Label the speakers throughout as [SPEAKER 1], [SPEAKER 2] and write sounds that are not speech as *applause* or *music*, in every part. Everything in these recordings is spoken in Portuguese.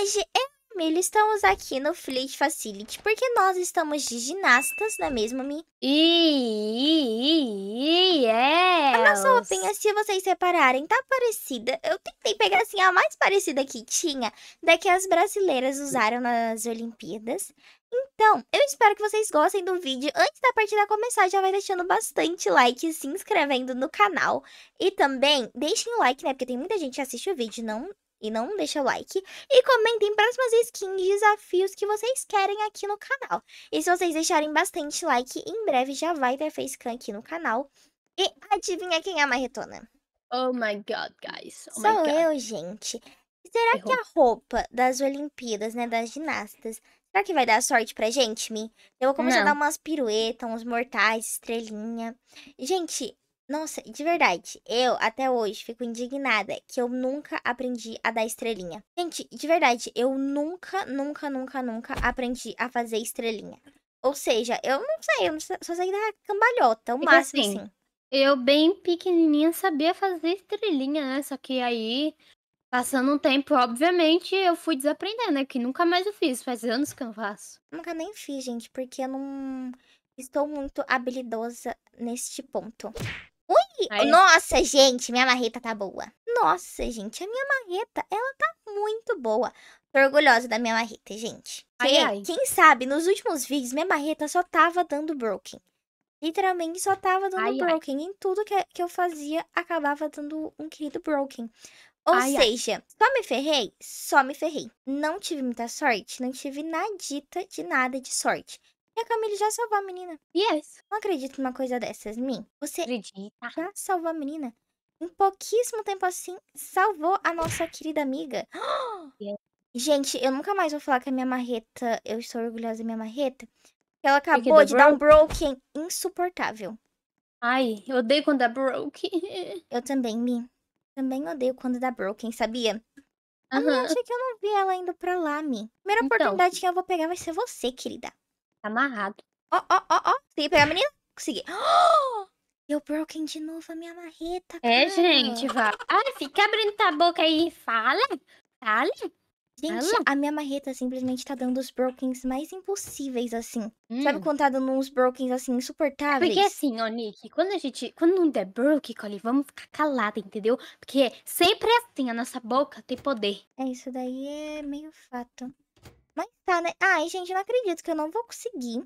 [SPEAKER 1] Hoje é Milho estamos aqui no Fleet Facility porque nós estamos de ginastas, não é mesmo, Mi? E é. A nossa roupinha, se vocês repararem, tá parecida. Eu tentei pegar assim a mais parecida que tinha da que as brasileiras usaram nas Olimpíadas. Então, eu espero que vocês gostem do vídeo. Antes da partida começar, já vai deixando bastante like, se inscrevendo no canal. E também, deixem o like, né? Porque tem muita gente que assiste o vídeo e não e não deixa like. E comentem próximas skins, desafios que vocês querem aqui no canal. E se vocês deixarem bastante like, em breve já vai ter facecam aqui no canal. E adivinha quem é a marretona? Oh my god, guys. Oh Sou God. eu, gente. Será Errou. que a roupa das Olimpíadas, né, das ginastas, será que vai dar sorte pra gente, Mi? Eu vou começar Não. a dar umas piruetas, uns mortais, estrelinha. Gente, nossa, de verdade, eu até hoje fico indignada que eu nunca aprendi a dar estrelinha. Gente, de verdade, eu nunca, nunca, nunca, nunca aprendi a fazer estrelinha. Ou seja, eu não sei, eu só sei dar cambalhota, o é máximo assim, assim. Eu bem pequenininha sabia fazer estrelinha, né? Só que aí, passando um tempo, obviamente, eu fui desaprendendo, né? Que nunca mais eu fiz, faz anos que eu não faço. Nunca nem fiz, gente, porque eu não estou muito habilidosa neste ponto. Aí. Nossa, gente, minha marreta tá boa. Nossa, gente, a minha marreta, ela tá muito boa. Tô orgulhosa da minha marreta, gente. Ai, quem, ai. quem sabe, nos últimos vídeos, minha marreta só tava dando broken. Literalmente só tava dando ai, broken. Em tudo que, que eu fazia, acabava dando um querido broken. Ou ai, seja, ai. só me ferrei? Só me ferrei. Não tive muita sorte, não tive nadita de nada de sorte. E a Camille já salvou a menina. Yes. Não acredito numa coisa dessas, Min. Você Acredita. já salvou a menina? Em pouquíssimo tempo assim, salvou a nossa querida amiga. *gasps* Yes. Gente, eu nunca mais vou falar que a minha marreta... Eu estou orgulhosa da minha marreta. ela acabou Porque de dar um broken insuportável. Ai, eu odeio quando dá é broken. *laughs* Eu também, Min. Também odeio quando dá broken, sabia? Uhum. Ah, eu achei que eu não vi ela indo pra lá, Min. Primeira então. oportunidade que eu vou pegar vai ser você, querida amarrado. Ó, ó, ó, ó. que pegar a menina? Consegui. Oh! *gasps* Eu broken de novo a minha marreta, é, cara. É, gente, vá. Ai, fica abrindo a boca aí. Fala. Fala. Gente, Fala. a minha marreta simplesmente tá dando os brokens mais impossíveis, assim. Hum. Sabe quando tá dando uns brokens, assim, insuportáveis? Porque assim, ó, Nick, quando a gente... Quando não der broken, Collie, vamos ficar calada, entendeu? Porque sempre é assim, a nossa boca tem poder. É, isso daí é meio fato. Mas tá, né? Ai, gente, não acredito que eu não vou conseguir.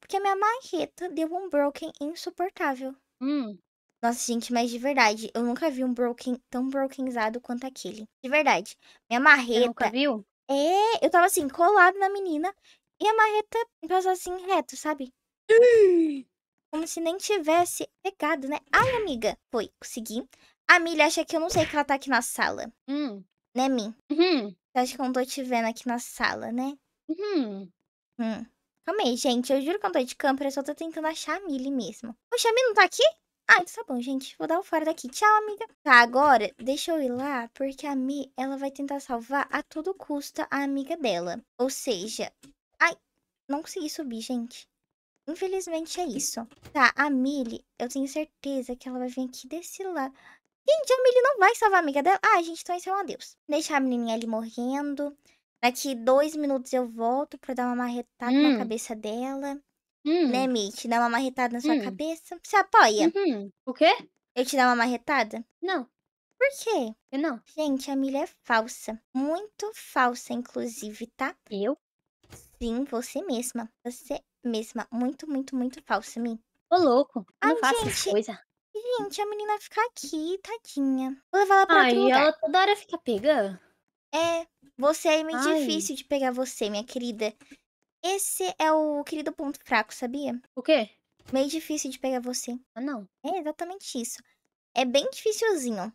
[SPEAKER 1] Porque a minha marreta deu um broken insuportável. Hum. Nossa, gente, mas de verdade, eu nunca vi um broken tão brokenizado quanto aquele. De verdade. Minha Você nunca viu? É, eu tava assim, colado na menina. E a marreta passou assim, reto, sabe? *gasps* Como se nem tivesse pegado, né? Ai, amiga. Foi, consegui. A Milha acha que eu não sei que ela tá aqui na sala. Hum. Né, Mi? Uhum acho que eu não tô te vendo aqui na sala, né? Uhum. Hum. Calma aí, gente. Eu juro que eu não tô de câmera, eu só tô tentando achar a Millie mesmo. Oxe, a Millie não tá aqui? Ah, então tá bom, gente. Vou dar o fora daqui. Tchau, amiga. Tá, agora deixa eu ir lá, porque a Mi, ela vai tentar salvar a todo custo a amiga dela. Ou seja... Ai, não consegui subir, gente. Infelizmente é isso. Tá, a Millie, eu tenho certeza que ela vai vir aqui desse lado. Gente, a Millie não vai salvar a amiga dela. Ah, gente, então esse é um adeus. Deixar a menininha ali morrendo. Daqui dois minutos eu volto pra dar uma marretada hum. na cabeça dela. Hum. Né, Mi? Te dar uma marretada na sua hum. cabeça. Você apoia? Uhum. O quê? Eu te dar uma marretada? Não. Por quê? Eu não. Gente, a Milha é falsa. Muito falsa, inclusive, tá? Eu? Sim, você mesma. Você mesma. Muito, muito, muito falsa, Mi. Ô, louco. Não ah, faça gente, essa coisa. Gente, a menina fica aqui, tadinha. Vou levar ela pra Ai, outro lugar. ela toda hora fica pegando? É, você é meio Ai. difícil de pegar você, minha querida. Esse é o querido ponto fraco, sabia? O quê? Meio difícil de pegar você. Ah, não. É exatamente isso. É bem dificilzinho.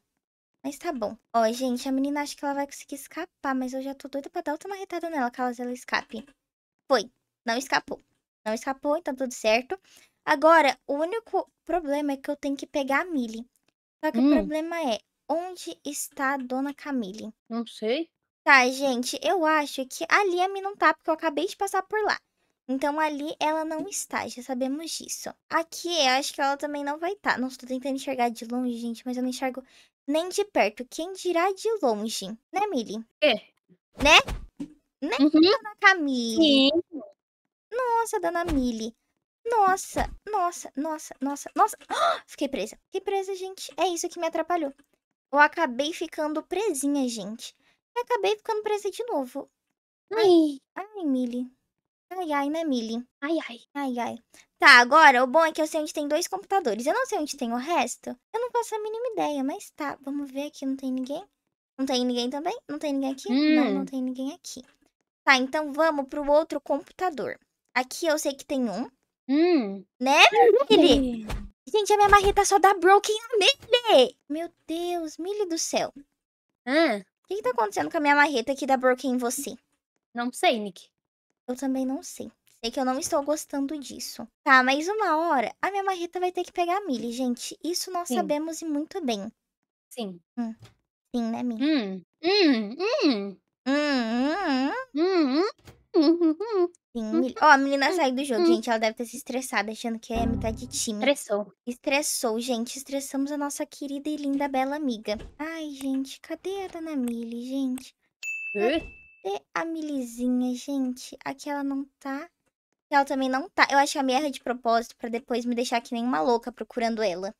[SPEAKER 1] Mas tá bom. Ó, gente, a menina acha que ela vai conseguir escapar, mas eu já tô doida pra dar outra marretada nela, caso ela escape. Foi. Não escapou. Não escapou, então tudo certo. Agora, o único problema é que eu tenho que pegar a Millie. Só que o hum. problema é, onde está a dona Camille? Não sei. Tá, gente, eu acho que a Liam não tá, porque eu acabei de passar por lá. Então ali ela não está, já sabemos disso. Aqui eu acho que ela também não vai estar. Tá. Nossa, tô tentando enxergar de longe, gente, mas eu não enxergo nem de perto. Quem dirá de longe? Né, Millie? É. Né? Né, Uhum. dona Camille? Sim. Nossa, dona Millie. Nossa, nossa, nossa, nossa, nossa. *gasps* fiquei presa. Fiquei presa, gente. É isso que me atrapalhou. Eu acabei ficando presinha, gente. E acabei ficando presa de novo. Ai. Ai, ai Ai, ai, né, Mili? Ai, ai. Ai, ai. Tá, agora, o bom é que eu sei onde tem dois computadores. Eu não sei onde tem o resto. Eu não faço a mínima ideia, mas tá. Vamos ver aqui, não tem ninguém. Não tem ninguém também? Não tem ninguém aqui? Hum. Não, não tem ninguém aqui. Tá, então vamos pro outro computador. Aqui eu sei que tem um. Hum. Né, Millie? Gente, a minha marreta só dá broken na Millie. Meu Deus, Millie do céu. Hum. O que, que tá acontecendo com a minha marreta que dá broken em você? Não sei, Nick. Eu também não sei. Sei que eu não estou gostando disso. Tá, mas uma hora a minha marreta vai ter que pegar a Millie, gente. Isso nós Sim. sabemos e muito bem. Sim. Hum. Sim, né, Millie? Hum. Hum. Hum. Hum. Hum. Hum. Hum. Hum. Hum. hum, hum. Sim. Uhum. Ó, a menina saiu do jogo, uhum. gente. Ela deve ter se estressado, achando que é metade de time. Estressou. Estressou, gente. Estressamos a nossa querida e linda, bela amiga. Ai, gente, cadê a dona Mili, gente? Cadê a Milizinha, gente? Aqui ela não tá. Ela também não tá. Eu acho que a minha erra de propósito pra depois me deixar que nem uma louca procurando ela.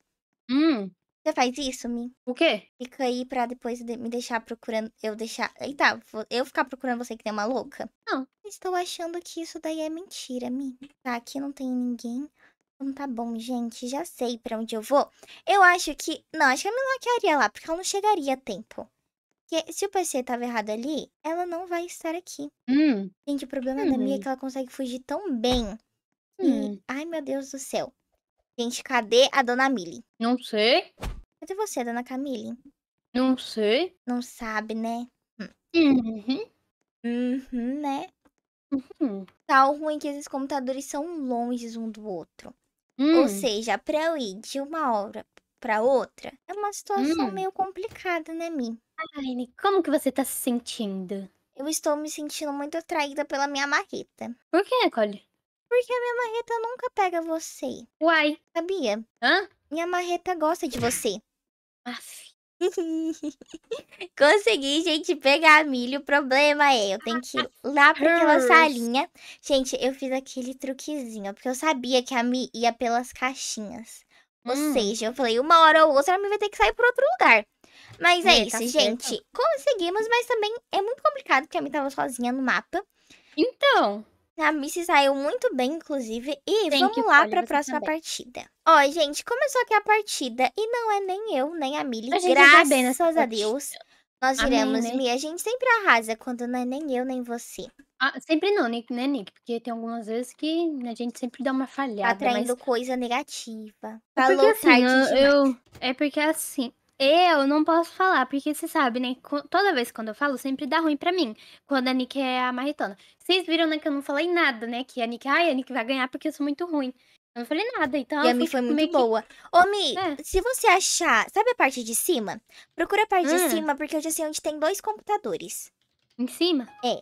[SPEAKER 1] Hum. Você faz isso, mim? O quê? Fica aí pra depois de me deixar procurando. Eu deixar. Eita, eu ficar procurando você que tem uma louca? Não. Estou achando que isso daí é mentira, mim. Tá, aqui não tem ninguém. Então tá bom, gente, já sei pra onde eu vou. Eu acho que... Não, acho que a Mila queria lá, porque ela não chegaria a tempo. Porque se o PC tava errado ali, ela não vai estar aqui. Hum. Gente, o problema hum. da Mia é que ela consegue fugir tão bem. Hum. E... Ai, meu Deus do céu. Gente, cadê a Dona Millie? Não sei. Cadê você, dona Camille? Não sei. Não sabe, né? Hum. Uhum. Uhum, né? Uhum. Tal tá ruim que esses computadores são longe um do outro. Uhum. Ou hum. seja, pra eu ir de uma hora pra outra, é uma situação uhum. meio complicada, né, Mi? Aline, como que você tá se sentindo? Eu estou me sentindo muito atraída pela minha marreta. Por que, Cole? Porque a minha marreta nunca pega você. Uai. Sabia? Hã? Minha marreta gosta de você. *laughs* Consegui, gente, pegar milho. O problema é, eu tenho que ir lá pra aquela salinha. Gente, eu fiz aquele truquezinho, porque eu sabia que a Mi ia pelas caixinhas. Ou hum. seja, eu falei, uma hora ou outra a Mi vai ter que sair pra outro lugar. Mas é, é tá isso, tá gente. Conseguimos, mas também é muito complicado, porque a Mi tava sozinha no mapa. Então... A Missy saiu muito bem, inclusive. E vamos lá para a próxima também. partida. Ó, gente, começou aqui a partida e não é nem eu, nem a Millie. A tá graças bem a partida. Deus. Nós viramos, né? Mia. Né? A gente sempre arrasa quando não é nem eu, nem você. Ah, sempre não, né, Nick? Porque tem algumas vezes que a gente sempre dá uma tá falhada. Atraindo mas... coisa negativa. É Falou é porque, assim, tarde eu, eu, É porque assim. Eu não posso falar, porque você sabe, né? Toda vez quando eu falo, sempre dá ruim pra mim. Quando a Nick é a marretona. Vocês viram, né, que eu não falei nada, né? Que a Nick, ai, a Nick vai ganhar porque eu sou muito ruim. Eu não falei nada, então. E a Mi foi tipo, muito que... boa. Ô, Mi, é. se você achar. Sabe a parte de cima? Procura a parte hum. de cima, porque eu já sei onde tem dois computadores. Em cima? É.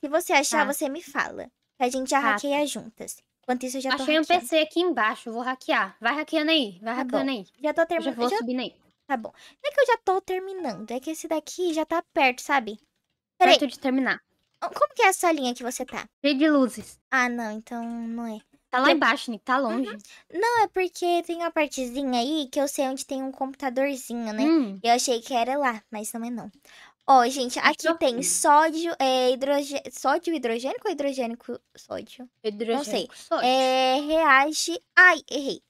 [SPEAKER 1] Se você achar, tá. você me fala. a gente já ah, juntas. Enquanto isso, eu já tô Achei um PC aqui embaixo, vou hackear. Vai hackeando aí, vai tá hackeando bom. aí. Já tô terminando. Já vou já... subindo aí. Tá bom. É que eu já tô terminando. É que esse daqui já tá perto, sabe? Peraí. Perto de terminar. Como que é essa linha que você tá? Cheio de luzes. Ah, não. Então não é. Tá lá embaixo, Nick, tá longe. Uhum. Não, é porque tem uma partezinha aí que eu sei onde tem um computadorzinho, né? Hum. Eu achei que era lá, mas não é não. Ó, gente, aqui tem sódio, é, hidroge... sódio hidrogênico ou hidrogênico sódio? Hidrogênico, não sei. Sódio. É, reage... Ai, errei.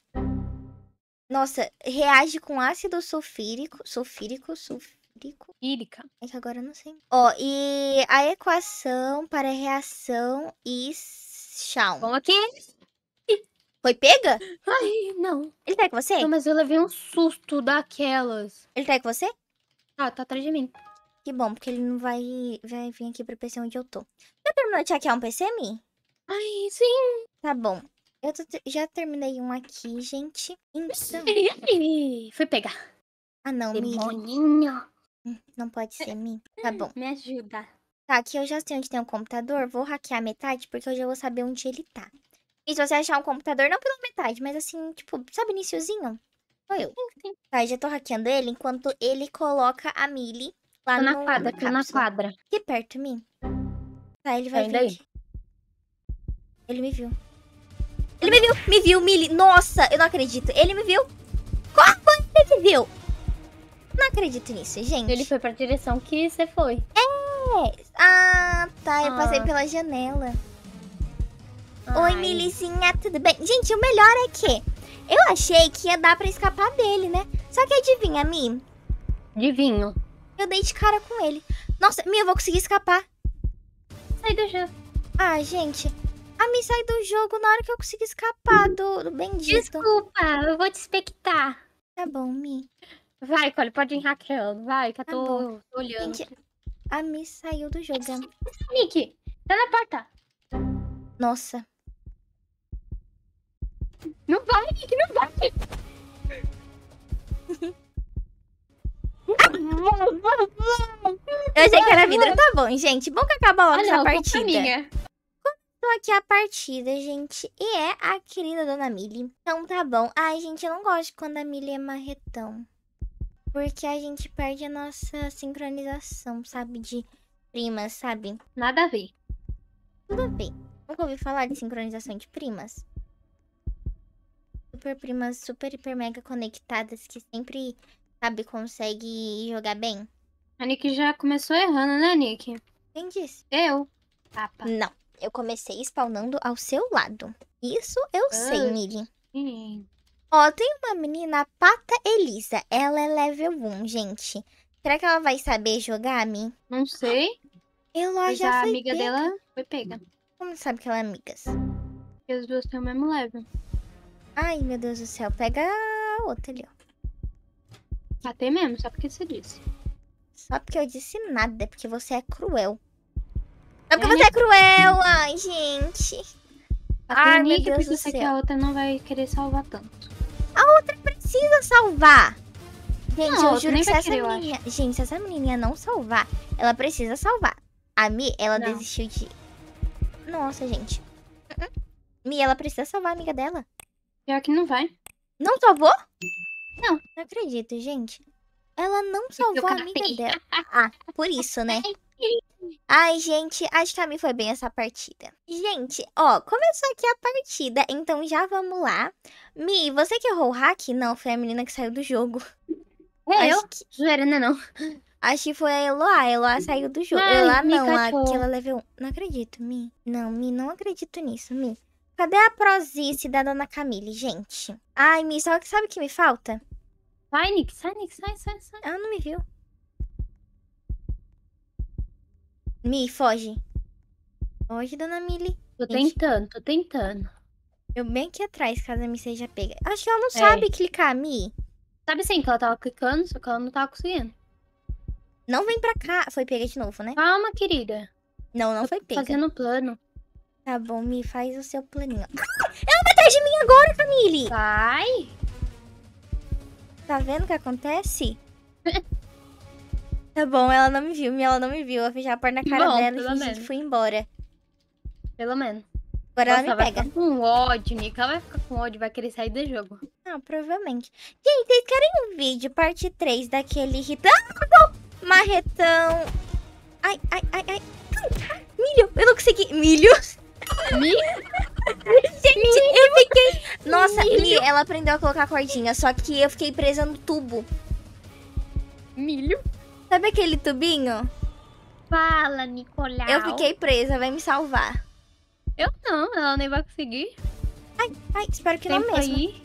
[SPEAKER 1] Nossa, reage com ácido sulfírico. Sulfírico? Sulfírico? Írica. É que agora eu não sei. Ó, e a equação para a reação e chão. Vamos aqui. Foi pega? Ai, não. Ele tá com você? Não, mas eu levei um susto daquelas. Ele tá com você? Ah, tá atrás de mim. Que bom, porque ele não vai, vai vir aqui pro PC onde eu tô. Já terminou de hackear um PC, Mi? Ai, sim. Tá bom. Eu já terminei um aqui, gente. Então... Fui pegar. Ah, não, Demoninho. Miri. Hum, não pode ser mim. Tá hum, bom. Me ajuda. Tá, aqui eu já sei onde tem um computador. Vou hackear metade, porque eu já vou saber onde ele tá. E se você achar um computador, não pela metade, mas assim, tipo, sabe, iniciozinho? Sou eu. Sim, sim. Tá, já tô hackeando ele enquanto ele coloca a Millie lá tô na no, quadra, tô na quadra. Aqui perto de mim. Tá, ele vai Ainda tá vir. Aí. Ele me viu. Ele me viu, me viu, Mili. Nossa, eu não acredito. Ele me viu. Como ele me viu? Não acredito nisso, gente. Ele foi pra direção que você foi. É. Ah, tá. Eu ah. passei pela janela. Ai. Oi, Milizinha. tudo bem? Gente, o melhor é que eu achei que ia dar pra escapar dele, né? Só que adivinha, Mi? Adivinho. Eu dei de cara com ele. Nossa, Mi, eu vou conseguir escapar. Sai do jogo. Ah, gente a me sair do jogo na hora que eu consegui escapar do, do bendito. Desculpa, eu vou te expectar. Tá bom, Mi. Vai, Cole, pode ir hackeando. Vai, que eu tá tô, olhando. Gente, a Mi saiu do jogo. Nick, né? tá na porta. Nossa. Não vai, Nick, não vai. Eu achei que era vidro. Tá bom, gente. Bom que acabou logo ah, essa é partida. Minha aqui a partida, gente. E é a querida Dona Millie. Então tá bom. Ai, gente, eu não gosto quando a Millie é marretão. Porque a gente perde a nossa sincronização, sabe? De primas, sabe? Nada a ver. Tudo bem. Nunca ouvi falar de sincronização de primas? Super primas, super, hiper, mega conectadas que sempre, sabe, consegue jogar bem. A Nick já começou errando, né, Nick? Quem disse? Eu. Papa. Não. Eu comecei spawnando ao seu lado. Isso eu ah, sei, Miri. Sim. Ó, tem uma menina, Pata Elisa. Ela é level 1, gente. Será que ela vai saber jogar, Mi? Não sei. Eu Mas já a amiga pega. dela foi pega. Como sabe que ela é amigas? Porque as duas têm o mesmo level. Ai, meu Deus do céu. Pega a outra ali, ó. Até mesmo, só porque você disse. Só porque eu disse nada, porque você é cruel. É porque você é, é cruel, *laughs* ai, gente. Ah, nem precisa que a outra não vai querer salvar tanto. A outra precisa salvar.
[SPEAKER 2] Gente, não, eu juro que se essa, querer,
[SPEAKER 1] menininha... gente, se essa menininha não salvar, ela precisa salvar. A Mi, ela não. desistiu de... Nossa, gente. Uh -uh. Mi, ela precisa salvar a amiga dela. Pior que não vai. Não salvou? Não. Não acredito, gente. Ela não salvou a amiga dela. *laughs* Ah, por isso, né? Ai, gente, acho que a mim foi bem essa partida. Gente, ó, começou aqui a partida, então já vamos lá. Mi, você que errou o hack? Não, foi a menina que saiu do jogo. É acho eu? Que... Joerana, é não. Acho que foi a Eloá. A Eloá saiu do jogo. Ai, Eloá não, aquela level 1. Não acredito, Mi. Não, Mi, não acredito nisso, Mi. Cadê a prosice da dona Camille, gente? Ai, Mi, só que sabe o que me falta? Sai, Nick, sai, Nick, sai, sai, sai. Ela não me viu. Mi, foge. Foge, dona Mili. Tô Gente, tentando, tô tentando. Eu bem aqui atrás, caso a Mi seja pega. Acho que ela não é. sabe clicar, Mi. Sabe sim que ela tava clicando, só que ela não tava conseguindo. Não vem pra cá. Foi pega de novo, né? Calma, querida. Não, não tô foi pega. fazendo plano. Tá bom, Mi, faz o seu planinho. *gasps* ela vai atrás de mim agora, família. Vai! Tá vendo o que acontece? *laughs* Tá bom, ela não me viu, ela não me viu. Eu fechei a porta na cara bom, dela e fingi que fui embora. Pelo menos.
[SPEAKER 2] Agora Nossa, ela me pega. pega.
[SPEAKER 1] Vai ficar com ódio, Nika. Ela vai ficar com ódio, vai querer sair do jogo. Ah, provavelmente. Gente, vocês querem um vídeo, parte 3 daquele irritão? Marretão. Ai, ai, ai, ai. Milho, eu não consegui. Milho. Milho? Gente, Milho. eu fiquei... Nossa, Milho. Milho, ela aprendeu a colocar a cordinha, só que eu fiquei presa no tubo. Milho? Sabe aquele tubinho? Fala, Nicolau. Eu fiquei presa, vai me salvar. Eu não, ela nem vai conseguir. Ai, ai, espero que Tempo não mesmo. Aí.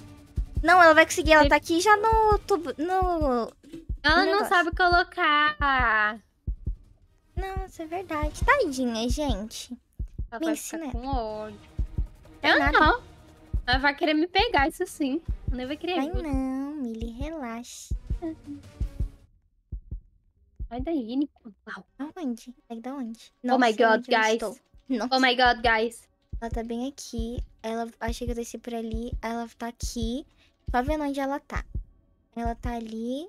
[SPEAKER 1] Não, ela vai conseguir, ela tá aqui já no tubo, no... Ela no não sabe colocar. Nossa, é verdade. Tadinha, gente. Ela me vai ensina. Né. com ódio. Tá Eu nada. não. Ela vai querer me pegar, isso sim. Eu nem vai querer. Ai, não, Milly, relaxa. Sai daí, Uau. Aonde? Sai da onde? Não oh my god, guys. Oh my god, guys. Ela tá bem aqui. Ela achei que eu desci por ali. Ela tá aqui. Só vendo onde ela tá. Ela tá ali.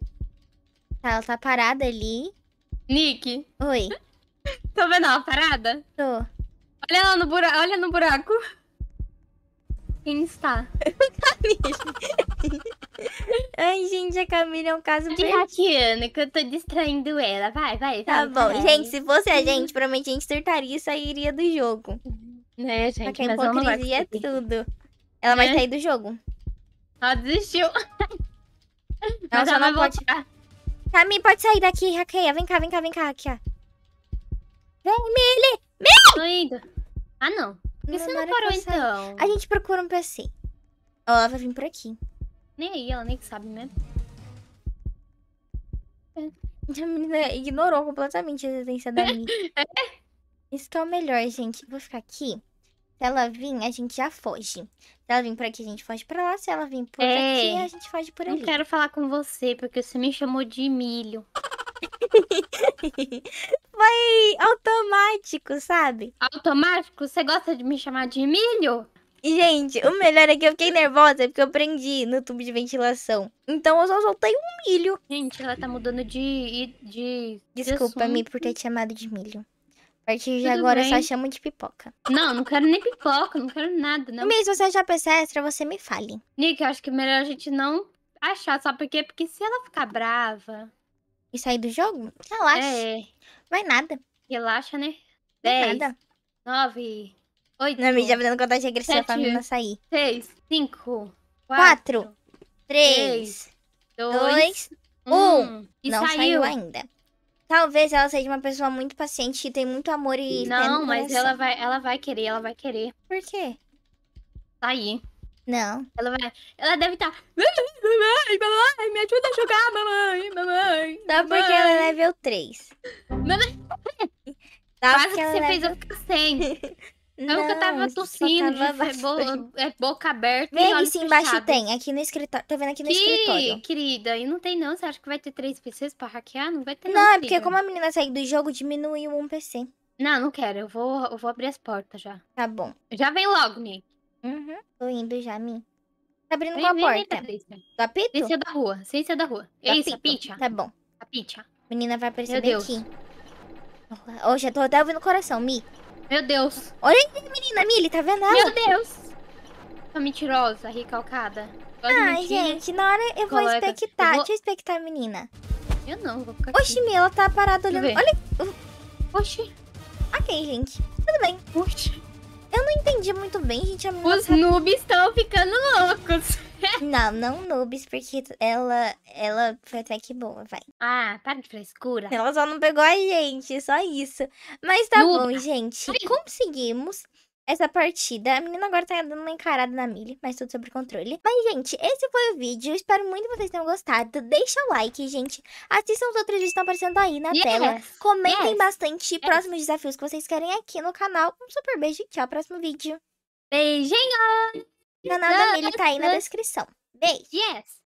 [SPEAKER 1] Tá, ela tá parada ali. Nick. Oi. *laughs* Tô vendo ela parada? Tô. Olha lá no buraco. Olha no buraco. *laughs* Quem está? Camille. *laughs* Ai, gente, a Camille é um caso de bem... Tatiana, que eu tô distraindo ela. Vai, vai. Tá bom. Gente, se fosse a gente, provavelmente a gente surtaria e sairia do jogo. Né, gente? Porque a hipocrisia é tudo. Ela é. vai né? sair do jogo. Ela desistiu. Ela só não pode... Camila Camille, pode sair daqui, Raqueia. Vem cá, vem cá, vem cá. Aqui, ó. Vem, Mili! Mili! Tô indo. Ah, não. Por que você não parou então? A gente procura um PC. Ela vai vir por aqui. Nem aí, ela nem sabe, né? *laughs* A menina ignorou completamente a existência da *laughs* Mickey. Isso que é o melhor, gente. Vou ficar aqui. Se ela vir, a gente já foge. Se ela vir por aqui, a gente foge pra lá. Se ela vir por Ei, é. aqui, a gente foge por não ali. Não quero falar com você, porque você me chamou de milho. *laughs* Foi automático, sabe? Automático? Você gosta de me chamar de milho? Gente, o melhor é que eu fiquei nervosa porque eu prendi no tubo de ventilação. Então eu só soltei um milho. Gente, ela tá mudando de. de Desculpa-me por ter te chamado de milho. A partir de Tudo agora bem. eu só chamo de pipoca. Não, não quero nem pipoca, não quero nada, não. Mas se você achar peça extra, você me fale. Nick, eu acho que é melhor a gente não achar, só porque, porque se ela ficar brava, e sair do jogo, relaxa. É. Vai nada. Relaxa, né? dez nove nada. 9, 8. Não, me já me dando contagem regressiva pra menina sair. 6, 5, 4, três 3, 2, 1. Um. Não saiu. saiu ainda. Talvez ela seja uma pessoa muito paciente e tem muito amor e. Não, mas ela vai, ela vai querer, ela vai querer. Por quê? Sair. Não. Ela vai. Ela deve tá, estar. mamãe, mamãe, me ajuda a jogar, mamãe, mamãe. Só tá, mamãe. porque ela é level 3. Mamãe.
[SPEAKER 2] Só tá Quase que você level... É fez eu
[SPEAKER 1] ficar sem. Não, *laughs* não, que eu tava tossindo, tava é, bo... é boca aberta. Vem aqui embaixo tem, aqui no escritório. Tô vendo aqui no que, escritório. querida, e não tem não. Você acha que vai ter três PCs pra hackear? Não vai ter não. Não, é porque como a menina saiu do jogo, diminuiu um PC. Não, não quero. Eu vou, eu vou abrir as portas já. Tá bom. Já vem logo, Nick. Uhum. Tô indo já, mim. Tá abrindo vem, com a vem, porta. Vem, do apito? Ciência da rua, ciência da rua. Do Isso, Tá bom. Apita. Menina vai aparecer bem aqui. Oh, já tô até ouvindo o coração, Mi. Meu Deus. Olha aí, menina, Mi, ele tá vendo ela? Meu Deus. Tô mentirosa, recalcada. Gosto Ai, gente, na hora eu Colega. vou expectar. Eu vou... Deixa eu expectar a menina. Eu não, vou ficar Oxi, Mi, ela tá parada olhando. Olha. Oxi. Ok, gente. Tudo bem. Oxi. Eu não entendi muito bem, gente. Os nossa... noobs estão ficando loucos. *laughs* não, não noobs, porque ela, ela foi até que boa, vai. Ah, para de frescura. Ela só não pegou a gente, só isso. Mas tá Nuba. bom, gente. Conseguimos essa partida. A menina agora tá dando uma encarada na Millie, mas tudo sobre controle. Mas, gente, esse foi o vídeo. espero muito que vocês tenham gostado. Deixa o like, gente. Assistam os outros vídeos que estão aparecendo aí na yes. tela. Comentem yes. bastante yes. próximos desafios que vocês querem aqui no canal. Um super beijo e tchau. Próximo vídeo. Beijinho! O canal da Millie tá aí na descrição. Beijo! Yes!